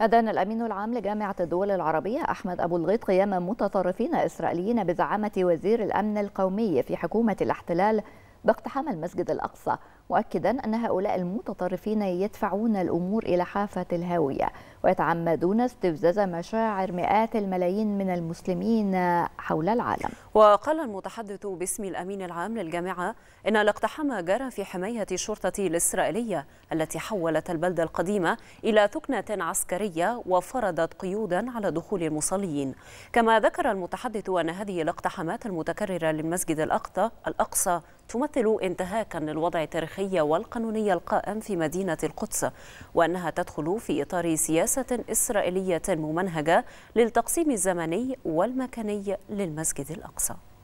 أدان الأمين العام لجامعة الدول العربية أحمد أبو الغيط قيام متطرفين إسرائيليين بزعامة وزير الأمن القومي في حكومة الاحتلال باقتحام المسجد الأقصى مؤكدا أن هؤلاء المتطرفين يدفعون الأمور إلى حافة الهاوية ويتعمدون استفزاز مشاعر مئات الملايين من المسلمين حول العالم وقال المتحدث باسم الأمين العام للجامعة إن الاقتحام جرى في حماية الشرطة الإسرائيلية التي حولت البلدة القديمة إلى ثكنة عسكرية وفرضت قيودا على دخول المصلين كما ذكر المتحدث أن هذه الاقتحامات المتكررة للمسجد الأقصى تمثل انتهاكا للوضع التاريخي والقانوني القائم في مدينة القدس وأنها تدخل في إطار سياسة إسرائيلية ممنهجة للتقسيم الزمني والمكاني للمسجد الأقصى